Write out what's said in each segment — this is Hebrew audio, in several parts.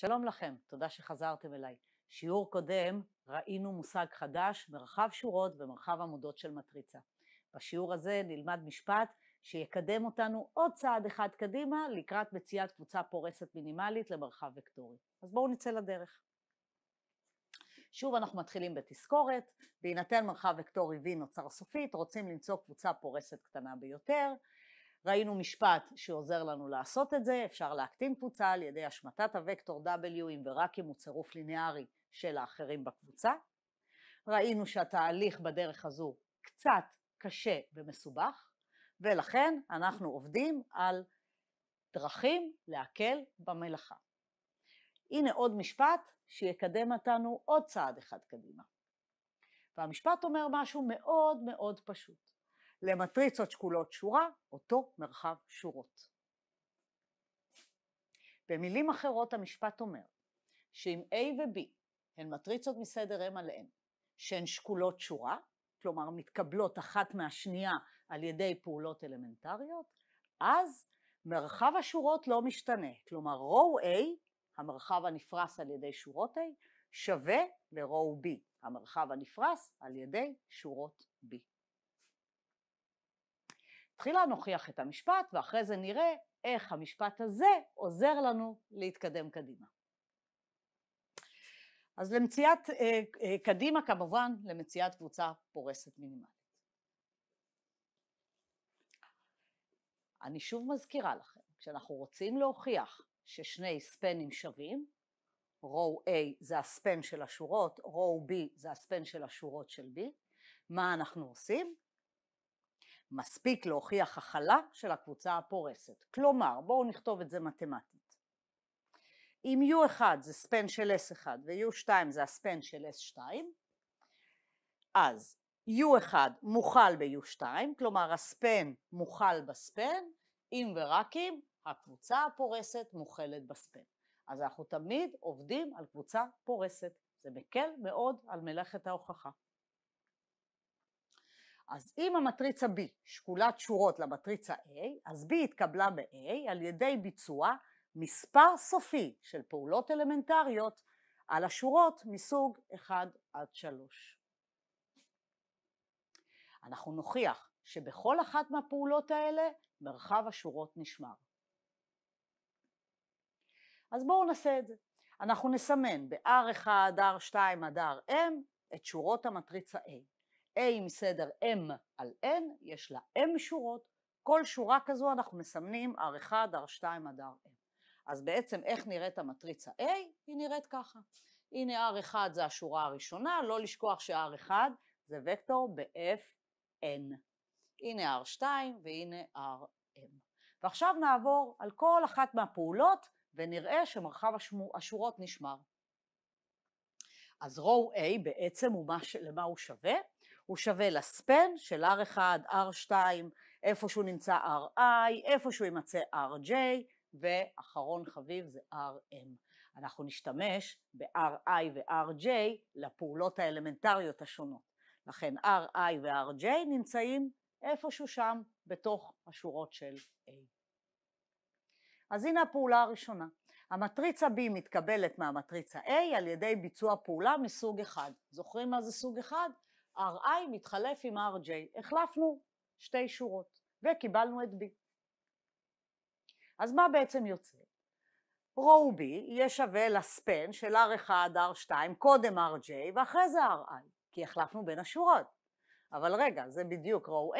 שלום לכם, תודה שחזרתם אליי. שיעור קודם ראינו מושג חדש, מרחב שורות ומרחב עמודות של מטריצה. בשיעור הזה נלמד משפט שיקדם אותנו עוד צעד אחד קדימה לקראת מציאת קבוצה פורסת מינימלית למרחב וקטורי. אז בואו נצא לדרך. שוב אנחנו מתחילים בתזכורת, בהינתן מרחב וקטורי V נוצר סופית, רוצים למצוא קבוצה פורסת קטנה ביותר, ראינו משפט שעוזר לנו לעשות את זה, אפשר להקטין קבוצה על ידי השמטת הוקטור W אם ורק אם הוא צירוף ליניארי של האחרים בקבוצה. ראינו שהתהליך בדרך הזו קצת קשה ומסובך, ולכן אנחנו עובדים על דרכים להקל במלאכה. הנה עוד משפט שיקדם אותנו עוד צעד אחד קדימה. והמשפט אומר משהו מאוד מאוד פשוט. למטריצות שקולות שורה, אותו מרחב שורות. במילים אחרות המשפט אומר שאם A ו-B הן מטריצות מסדר M על M שהן שקולות שורה, כלומר מתקבלות אחת מהשנייה על ידי פעולות אלמנטריות, אז מרחב השורות לא משתנה, כלומר רואו A, המרחב הנפרס על ידי שורות A, שווה לרואו B, המרחב הנפרס על ידי שורות B. תחילה נוכיח את המשפט ואחרי זה נראה איך המשפט הזה עוזר לנו להתקדם קדימה. אז למציאת אה, אה, קדימה כמובן למציאת קבוצה פורסת מינימלית. אני שוב מזכירה לכם, כשאנחנו רוצים להוכיח ששני ספנים שווים, רואו A זה הספן של השורות, רואו B זה הספן של השורות של B, מה אנחנו עושים? מספיק להוכיח הכלה של הקבוצה הפורסת. כלומר, בואו נכתוב את זה מתמטית. אם U1 זה ספן של S1 ו-U2 זה הספן של S2, אז U1 מוכל ב-U2, כלומר הספן מוכל בספן, אם ורק אם הקבוצה הפורסת מוכלת בספן. אז אנחנו תמיד עובדים על קבוצה פורסת. זה מקל מאוד על מלאכת ההוכחה. אז אם המטריצה B שקולת שורות למטריצה A, אז B התקבלה ב-A על ידי ביצוע מספר סופי של פעולות אלמנטריות על השורות מסוג 1 עד 3. אנחנו נוכיח שבכל אחת מהפעולות האלה מרחב השורות נשמר. אז בואו נעשה את זה. אנחנו נסמן ב-R1, R2 עד RM את שורות המטריצה A. A עם סדר M על N, יש לה M שורות, כל שורה כזו אנחנו מסמנים R1, R2 עד Rn. אז בעצם איך נראית המטריצה A? היא נראית ככה. הנה R1 זה השורה הראשונה, לא לשכוח ש-R1 זה וקטור ב-FN. הנה R2 והנה RM. ועכשיו נעבור על כל אחת מהפעולות ונראה שמרחב השמו, השורות נשמר. אז row A בעצם הוא מה, למה הוא שווה? הוא שווה לספן של R1, R2, איפה שהוא נמצא RI, איפה שהוא יימצא RJ, ואחרון חביב זה RM. אנחנו נשתמש ב-RI ו-RJ לפעולות האלמנטריות השונות. לכן RI ו-RJ נמצאים איפשהו שם בתוך השורות של A. אז הנה הפעולה הראשונה. המטריצה B מתקבלת מהמטריצה A על ידי ביצוע פעולה מסוג אחד. זוכרים מה זה סוג אחד? RI מתחלף עם RJ. החלפנו שתי שורות וקיבלנו את B. אז מה בעצם יוצא? רואו B יהיה שווה לספן של R1, R2, קודם RJ ואחרי זה RI, כי החלפנו בין השורות. אבל רגע, זה בדיוק רואו A.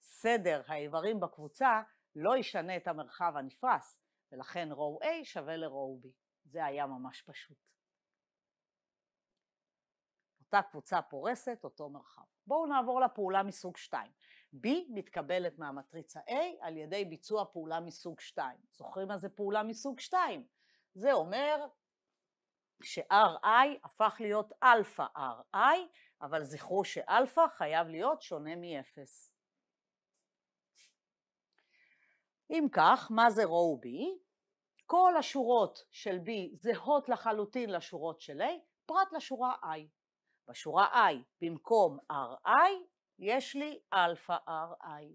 סדר האיברים בקבוצה לא ישנה את המרחב הנפרס, ולכן רואו A שווה לרואו B. זה היה ממש פשוט. אותה קבוצה פורסת, אותו מרחב. בואו נעבור לפעולה מסוג 2. B מתקבלת מהמטריצה A על ידי ביצוע פעולה מסוג 2. זוכרים מה זה פעולה מסוג 2? זה אומר ש-RI הפך להיות Alpha RI, אבל זכרו שאלפא חייב להיות שונה מ-0. אם כך, מה זה row B? כל השורות של B זהות לחלוטין לשורות של A, פרט לשורה I. בשורה i במקום ri יש לי alpha ri.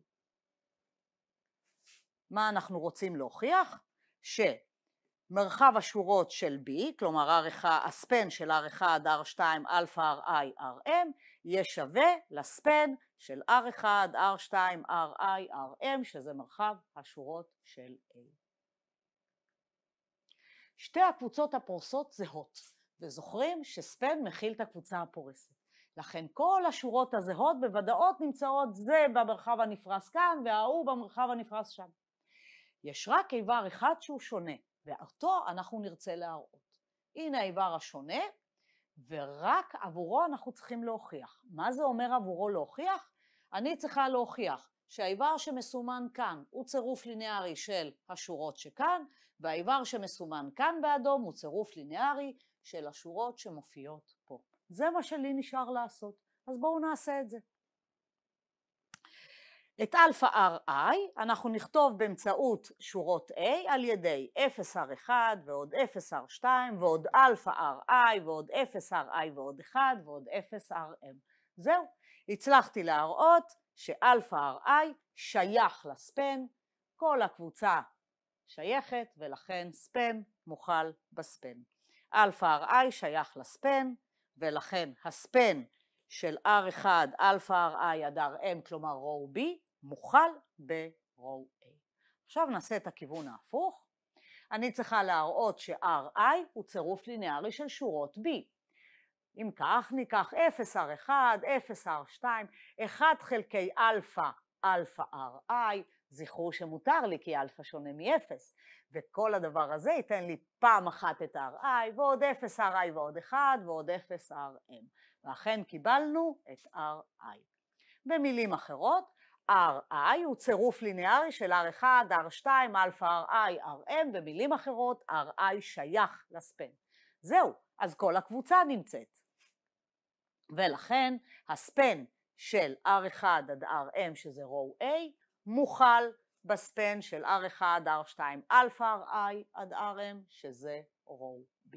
מה אנחנו רוצים להוכיח? שמרחב השורות של b, כלומר הספן של R1 עד R2 alpha ri rm, יהיה שווה לספן של R1 עד R2 ri rm, שזה מרחב השורות של a. שתי הקבוצות הפרוסות זהות. וזוכרים שספן מכיל את הקבוצה הפורסת. לכן כל השורות הזהות בוודאות נמצאות זה במרחב הנפרס כאן וההוא במרחב הנפרס שם. יש רק איבר אחד שהוא שונה, ואותו אנחנו נרצה להראות. הנה האיבר השונה, ורק עבורו אנחנו צריכים להוכיח. מה זה אומר עבורו להוכיח? אני צריכה להוכיח שהאיבר שמסומן כאן הוא צירוף לינארי של השורות שכאן, והאיבר שמסומן כאן באדום הוא צירוף לינארי של השורות שמופיעות פה. זה מה שלי נשאר לעשות, אז בואו נעשה את זה. את Alpha RI אנחנו נכתוב באמצעות שורות A על ידי 0R1 ועוד 0R2 ועוד Alpha RI ועוד 0RI ועוד 1 ועוד 0RM. זהו, הצלחתי להראות ש-Alpha RI שייך לספן, כל הקבוצה שייכת ולכן ספן מוכל בספן. אלפא RI שייך לספן, ולכן הספן של R1 אלפא RI עד RM, כלומר רו B, מוכל ברו A. עכשיו נעשה את הכיוון ההפוך. אני צריכה להראות ש-RI הוא צירוף לינארי של שורות B. אם כך, ניקח 0R1, 0R2, 1 חלקי אלפא, אלפא RI, זכרו שמותר לי כי אלפא שונה מאפס, וכל הדבר הזה ייתן לי פעם אחת את ה-RI, ועוד 0 RI ועוד 1, ועוד 0 RM, ואכן קיבלנו את RI. במילים אחרות, RI הוא צירוף ליניארי של R1, R2, Alpha RI, RM, במילים אחרות, RI שייך לספן. זהו, אז כל הקבוצה נמצאת. ולכן הספן של R1 עד RM, שזה row A, מוכל בספן של R1 עד R2 אלפא RI עד RM, שזה רול B.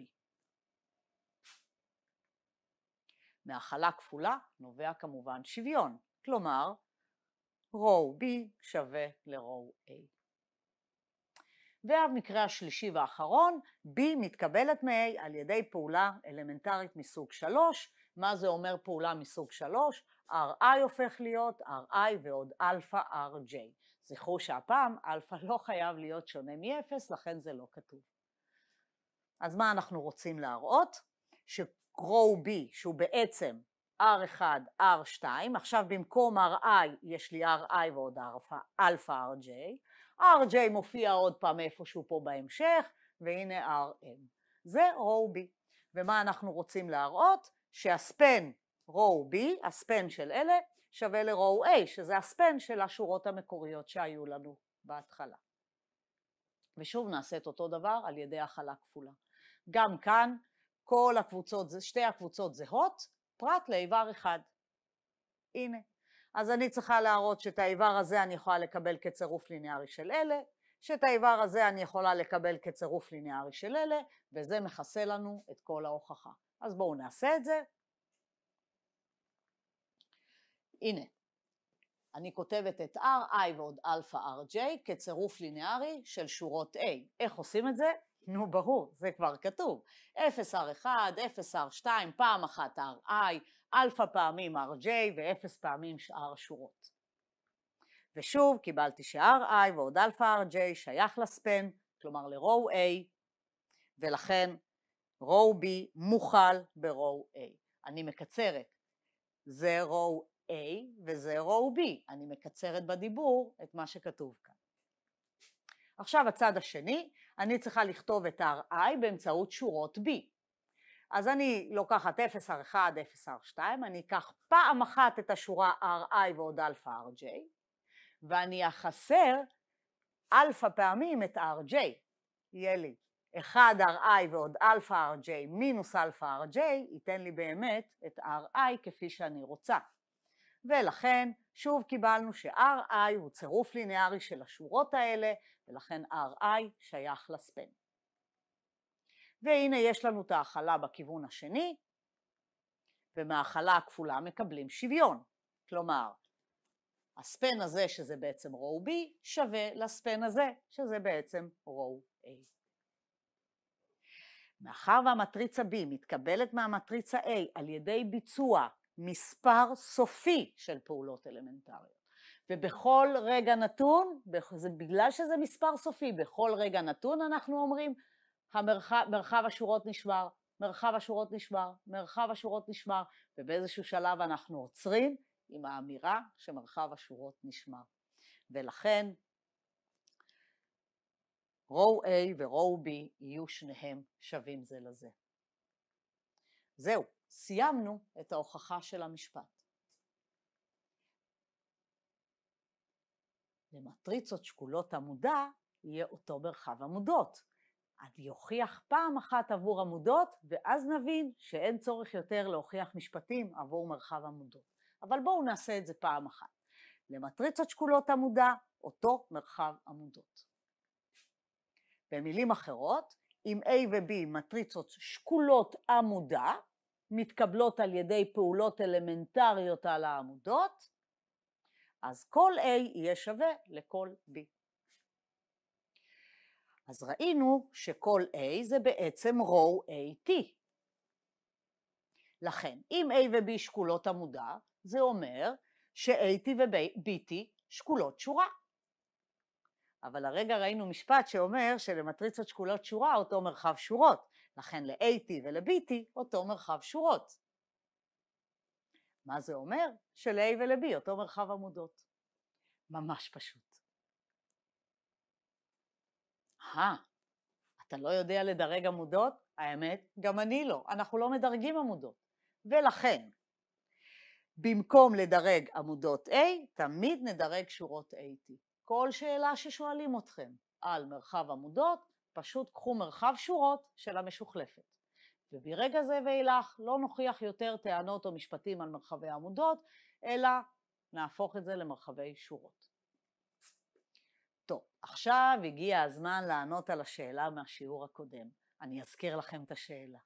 מהכלה כפולה נובע כמובן שוויון, כלומר רואו B שווה לרואו A. והמקרה השלישי והאחרון, B מתקבלת מ-A על ידי פעולה אלמנטרית מסוג 3. מה זה אומר פעולה מסוג 3? RI הופך להיות RI ועוד Alpha RJ. זכרו שהפעם Alpha לא חייב להיות שונה מ-0, לכן זה לא כתוב. אז מה אנחנו רוצים להראות? ש-Grow B, שהוא בעצם R1, R2, עכשיו במקום RI יש לי RI ועוד Alpha RJ, RJ מופיע עוד פעם איפשהו פה בהמשך, והנה RM. זה רוב B. ומה אנחנו רוצים להראות? שהספן row b, הספן של אלה, שווה ל a, שזה הספן של השורות המקוריות שהיו לנו בהתחלה. ושוב נעשה את אותו דבר על ידי הכלה כפולה. גם כאן כל הקבוצות, שתי הקבוצות זהות, פרט לאיבר אחד. הנה. אז אני צריכה להראות שאת האיבר הזה אני יכולה לקבל כצירוף ליניארי של אלה, שאת האיבר הזה אני יכולה לקבל כצירוף ליניארי של אלה, וזה מכסה לנו את כל ההוכחה. אז בואו נעשה את זה, הנה, אני כותבת את RI ועוד Alpha RJ כצירוף לינארי של שורות A. איך עושים את זה? נו ברור, זה כבר כתוב. 0R1, 0R2, פעם אחת RI, Alpha פעמים RJ ו-0 פעמים שאר שורות. ושוב, קיבלתי ש-RI ועוד Alpha RJ שייך לספן, כלומר ל-Row A, ולכן Row B מוכל ב-Row A. אני מקצרת, זה row A וזרע הוא B, אני מקצרת בדיבור את מה שכתוב כאן. עכשיו הצד השני, אני צריכה לכתוב את ה-RI באמצעות שורות B. אז אני לוקחת 0R1, 0R2, אני אקח פעם אחת את השורה RI ועוד Alpha RJ, ואני אחסר Alpha פעמים את RJ. יהיה לי 1RI ועוד Alpha RJ מינוס Alpha RJ, ייתן לי באמת את RI כפי שאני רוצה. ולכן שוב קיבלנו ש-RI הוא צירוף ליניארי של השורות האלה, ולכן RI שייך לספן. והנה יש לנו את ההכלה בכיוון השני, ומההכלה הכפולה מקבלים שוויון. כלומר, הספן הזה, שזה בעצם רו B, שווה לספן הזה, שזה בעצם רו A. מאחר והמטריצה B מתקבלת מהמטריצה A על ידי ביצוע מספר סופי של פעולות אלמנטריות. ובכל רגע נתון, זה בגלל שזה מספר סופי, בכל רגע נתון אנחנו אומרים, המרחב, מרחב השורות נשמר, מרחב השורות נשמר, מרחב השורות נשמר, ובאיזשהו שלב אנחנו עוצרים עם האמירה שמרחב השורות נשמר. ולכן רואו A ורואו B יהיו שניהם שווים זה לזה. זהו. סיימנו את ההוכחה של המשפט. למטריצות שקולות עמודה יהיה אותו מרחב עמודות. אני אוכיח פעם אחת עבור עמודות, ואז נבין שאין צורך יותר להוכיח משפטים עבור מרחב עמודות. אבל בואו נעשה את זה פעם אחת. למטריצות שקולות עמודה, אותו מרחב עמודות. במילים אחרות, אם A ו-B מטריצות שקולות עמודה, מתקבלות על ידי פעולות אלמנטריות על העמודות, אז כל A יהיה שווה לכל B. אז ראינו שכל A זה בעצם row AT. לכן, אם A ו-B שקולות עמודה, זה אומר ש-AT ו-BT שקולות שורה. אבל הרגע ראינו משפט שאומר שלמטריצות שקולות שורה אותו מרחב שורות, לכן ל-AT ול-BT אותו מרחב שורות. מה זה אומר? של-A ול-B אותו מרחב עמודות. ממש פשוט. אה, אתה לא יודע לדרג עמודות? האמת, גם אני לא. אנחנו לא מדרגים עמודות. ולכן, במקום לדרג עמודות A, תמיד נדרג שורות AT. כל שאלה ששואלים אתכם על מרחב עמודות, פשוט קחו מרחב שורות של המשוחלפת. וברגע זה ואילך לא נוכיח יותר טענות או משפטים על מרחבי עמודות, אלא נהפוך את זה למרחבי שורות. טוב, עכשיו הגיע הזמן לענות על השאלה מהשיעור הקודם. אני אזכיר לכם את השאלה.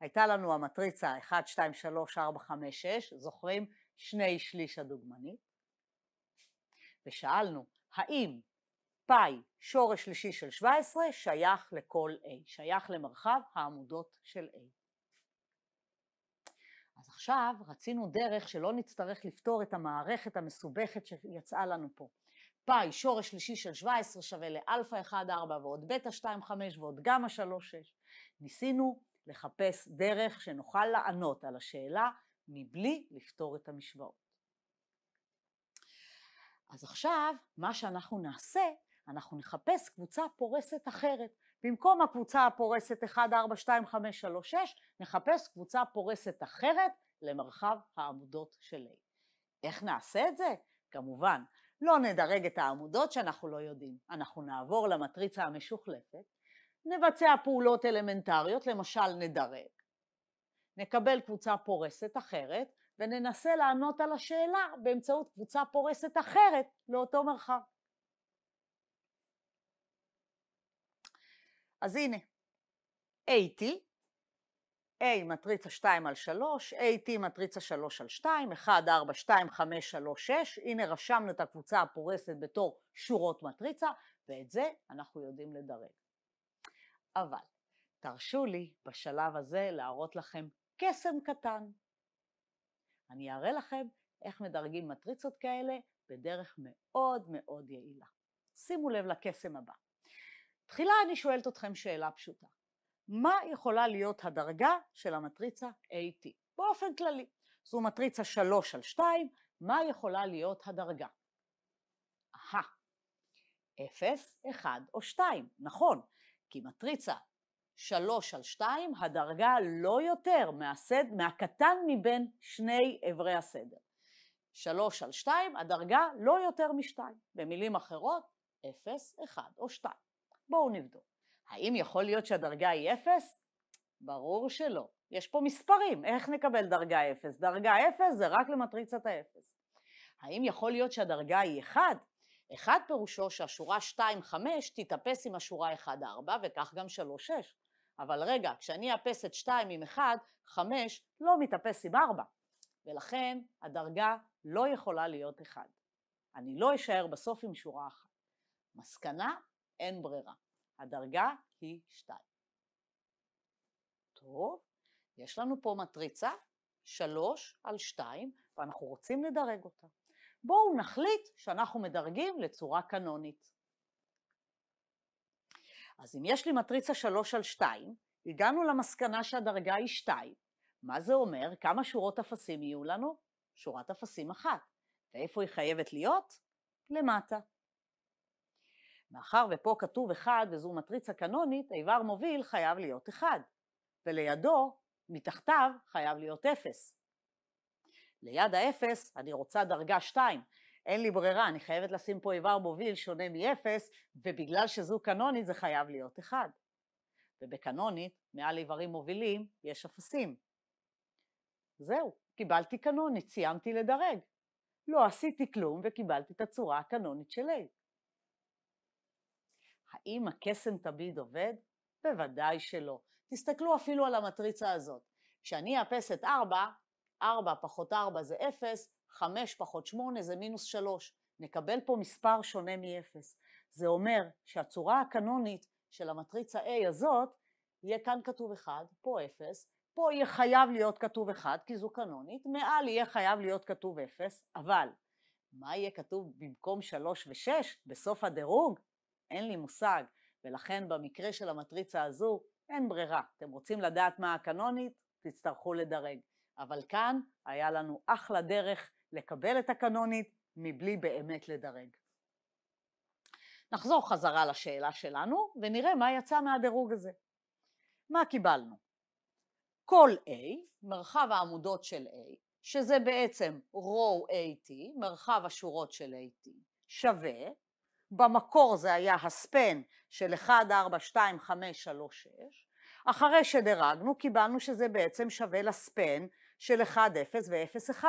הייתה לנו המטריצה 1, 2, 3, 4, 5, 6, זוכרים? שני שליש הדוגמנית. ושאלנו, האם פאי שורש שלישי של 17 שייך לכל A, שייך למרחב העמודות של A. אז עכשיו רצינו דרך שלא נצטרך לפתור את המערכת המסובכת שיצאה לנו פה. פאי שורש שלישי של 17 שווה לאלפא 1, 4 ועוד בטא 2, 5 ועוד גמא 3, 6. ניסינו לחפש דרך שנוכל לענות על השאלה מבלי לפתור את המשוואות. אז עכשיו מה שאנחנו נעשה אנחנו נחפש קבוצה פורסת אחרת. במקום הקבוצה הפורסת 1, 4, 2, 5, 3, 6, נחפש קבוצה פורסת אחרת למרחב העמודות של A. איך נעשה את זה? כמובן, לא נדרג את העמודות שאנחנו לא יודעים. אנחנו נעבור למטריצה המשוכלפת, נבצע פעולות אלמנטריות, למשל נדרג, נקבל קבוצה פורסת אחרת, וננסה לענות על השאלה באמצעות קבוצה פורסת אחרת לאותו מרחב. אז הנה, AT, A מטריצה 2 על 3, AT מטריצה 3 על 2, 1, 4, 2, 5, 3, 6, הנה רשמנו את הקבוצה הפורסת בתור שורות מטריצה, ואת זה אנחנו יודעים לדרג. אבל תרשו לי בשלב הזה להראות לכם קסם קטן. אני אראה לכם איך מדרגים מטריצות כאלה בדרך מאוד מאוד יעילה. שימו לב לקסם הבא. תחילה אני שואלת אתכם שאלה פשוטה. מה יכולה להיות הדרגה של המטריצה AT? באופן כללי. זו מטריצה 3 על 2, מה יכולה להיות הדרגה? אהה, 0, 1 או 2, נכון, כי מטריצה 3 על 2, הדרגה לא יותר מהסד, מהקטן מבין שני אברי הסדר. 3 על 2, הדרגה לא יותר מ-2. במילים אחרות, 0, 1 או 2. בואו נבדוק. האם יכול להיות שהדרגה היא אפס? ברור שלא. יש פה מספרים, איך נקבל דרגה אפס? דרגה אפס זה רק למטריצת האפס. האם יכול להיות שהדרגה היא 1? 1 פירושו שהשורה 2-5 תתאפס עם השורה 1-4 וכך גם 3-6. אבל רגע, כשאני אאפס את 2 עם 1, 5 לא מתאפס עם 4. ולכן הדרגה לא יכולה להיות 1. אני לא אשאר בסוף עם שורה אחת. מסקנה, אין ברירה. הדרגה היא 2. טוב, יש לנו פה מטריצה 3 על 2 ואנחנו רוצים לדרג אותה. בואו נחליט שאנחנו מדרגים לצורה קנונית. אז אם יש לי מטריצה 3 על 2, הגענו למסקנה שהדרגה היא 2. מה זה אומר? כמה שורות אפסים יהיו לנו? שורת אפסים אחת. ואיפה היא חייבת להיות? למטה. מאחר ופה כתוב אחד וזו מטריצה קנונית, איבר מוביל חייב להיות אחד, ולידו, מתחתיו, חייב להיות אפס. ליד האפס אני רוצה דרגה שתיים, אין לי ברירה, אני חייבת לשים פה איבר מוביל שונה מאפס, ובגלל שזו קנונית זה חייב להיות אחד. ובקנונית, מעל איברים מובילים, יש אפסים. זהו, קיבלתי קנונית, סיימתי לדרג. לא עשיתי כלום וקיבלתי את הצורה הקנונית של A. האם הקסם תמיד עובד? בוודאי שלא. תסתכלו אפילו על המטריצה הזאת. כשאני אאפס את 4, 4 פחות 4 זה 0, 5 פחות 8 זה מינוס 3. נקבל פה מספר שונה מ-0. זה אומר שהצורה הקנונית של המטריצה A הזאת, יהיה כאן כתוב 1, פה 0, פה יהיה חייב להיות כתוב 1 כי זו קנונית, מעל יהיה חייב להיות כתוב 0, אבל מה יהיה כתוב במקום 3 ו-6 בסוף הדירוג? אין לי מושג, ולכן במקרה של המטריצה הזו אין ברירה. אתם רוצים לדעת מה הקנונית? תצטרכו לדרג. אבל כאן היה לנו אחלה דרך לקבל את הקנונית מבלי באמת לדרג. נחזור חזרה לשאלה שלנו ונראה מה יצא מהדירוג הזה. מה קיבלנו? כל A, מרחב העמודות של A, שזה בעצם רו AT, מרחב השורות של AT, שווה במקור זה היה הספן של 1, 4, 2, 5, 3, 6. אחרי שדרגנו קיבלנו שזה בעצם שווה לספן של 1, 0 ו-0, 1.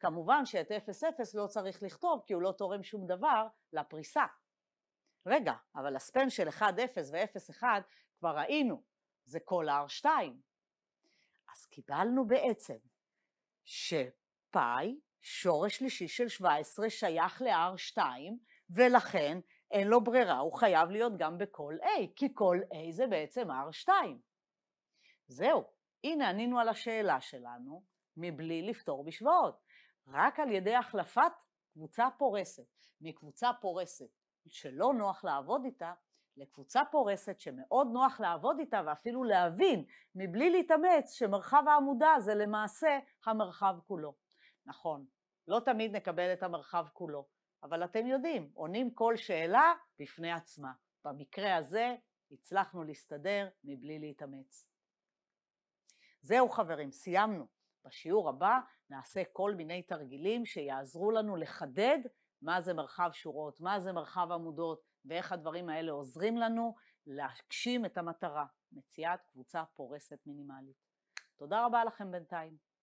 כמובן שאת 0, 0 לא צריך לכתוב כי הוא לא תורם שום דבר לפריסה. רגע, אבל הספן של 1, 0 ו-0, 1 כבר ראינו, זה כל R2. אז קיבלנו בעצם שפאי, שורש שלישי של 17 שייך ל-R2 ולכן אין לו ברירה, הוא חייב להיות גם בכל A, כי כל A זה בעצם R2. זהו, הנה ענינו על השאלה שלנו מבלי לפתור בשוואות, רק על ידי החלפת קבוצה פורסת, מקבוצה פורסת שלא נוח לעבוד איתה, לקבוצה פורסת שמאוד נוח לעבוד איתה ואפילו להבין, מבלי להתאמץ, שמרחב העמודה זה למעשה המרחב כולו. נכון, לא תמיד נקבל את המרחב כולו, אבל אתם יודעים, עונים כל שאלה בפני עצמה. במקרה הזה הצלחנו להסתדר מבלי להתאמץ. זהו חברים, סיימנו. בשיעור הבא נעשה כל מיני תרגילים שיעזרו לנו לחדד מה זה מרחב שורות, מה זה מרחב עמודות, ואיך הדברים האלה עוזרים לנו להגשים את המטרה, מציאת קבוצה פורסת מינימלית. תודה רבה לכם בינתיים.